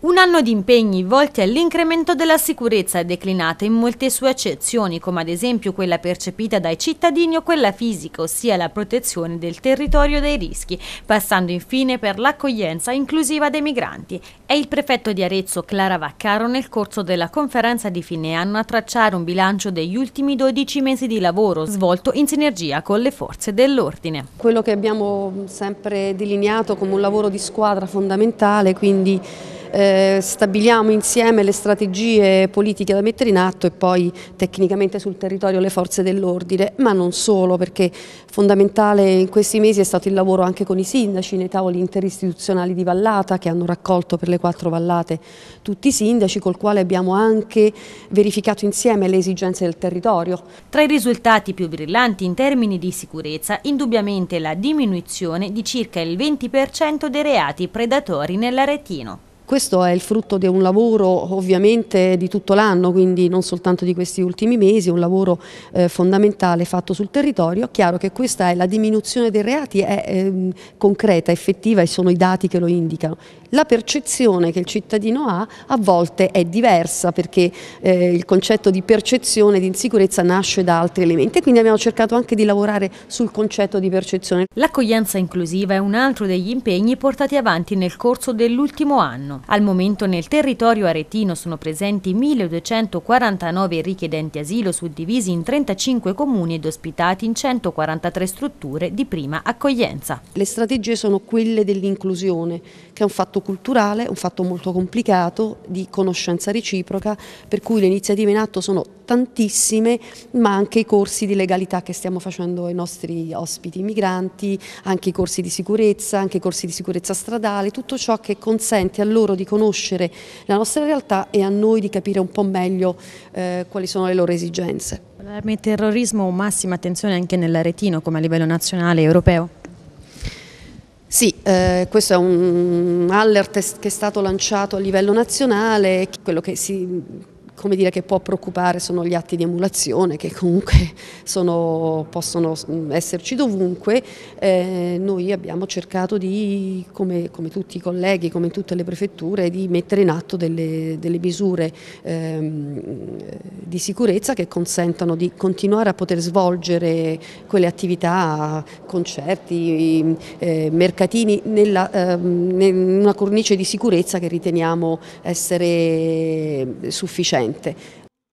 Un anno di impegni volti all'incremento della sicurezza declinata in molte sue accezioni, come ad esempio quella percepita dai cittadini o quella fisica, ossia la protezione del territorio dai rischi, passando infine per l'accoglienza inclusiva dei migranti. È il prefetto di Arezzo Clara Vaccaro nel corso della conferenza di fine anno a tracciare un bilancio degli ultimi 12 mesi di lavoro svolto in sinergia con le forze dell'ordine. Quello che abbiamo sempre delineato come un lavoro di squadra fondamentale, quindi eh, stabiliamo insieme le strategie politiche da mettere in atto e poi tecnicamente sul territorio le forze dell'ordine, ma non solo perché fondamentale in questi mesi è stato il lavoro anche con i sindaci nei tavoli interistituzionali di Vallata che hanno raccolto per le quattro vallate tutti i sindaci col quale abbiamo anche verificato insieme le esigenze del territorio. Tra i risultati più brillanti in termini di sicurezza indubbiamente la diminuzione di circa il 20% dei reati predatori nell'Aretino. Questo è il frutto di un lavoro ovviamente di tutto l'anno, quindi non soltanto di questi ultimi mesi, un lavoro eh, fondamentale fatto sul territorio. È Chiaro che questa è la diminuzione dei reati, è eh, concreta, effettiva e sono i dati che lo indicano. La percezione che il cittadino ha a volte è diversa perché eh, il concetto di percezione di insicurezza nasce da altri elementi e quindi abbiamo cercato anche di lavorare sul concetto di percezione. L'accoglienza inclusiva è un altro degli impegni portati avanti nel corso dell'ultimo anno. Al momento nel territorio aretino sono presenti 1249 richiedenti asilo suddivisi in 35 comuni ed ospitati in 143 strutture di prima accoglienza. Le strategie sono quelle dell'inclusione, che è un fatto culturale, un fatto molto complicato, di conoscenza reciproca, per cui le iniziative in atto sono tantissime, ma anche i corsi di legalità che stiamo facendo ai nostri ospiti migranti, anche i corsi di sicurezza, anche i corsi di sicurezza stradale, tutto ciò che consente a loro di conoscere la nostra realtà e a noi di capire un po' meglio eh, quali sono le loro esigenze. Allarme terrorismo, massima attenzione anche nell'aretino come a livello nazionale e europeo? Sì, eh, questo è un alert che è stato lanciato a livello nazionale, quello che si come dire, che può preoccupare sono gli atti di emulazione che comunque sono, possono mm, esserci dovunque, eh, noi abbiamo cercato di, come, come, tutti i colleghi, come tutte le prefetture, di mettere in atto delle, delle misure ehm, eh, di sicurezza che consentano di continuare a poter svolgere quelle attività, concerti, mm, eh, mercatini, nella, ehm, in una cornice di sicurezza che riteniamo essere mm, sufficiente. Presidente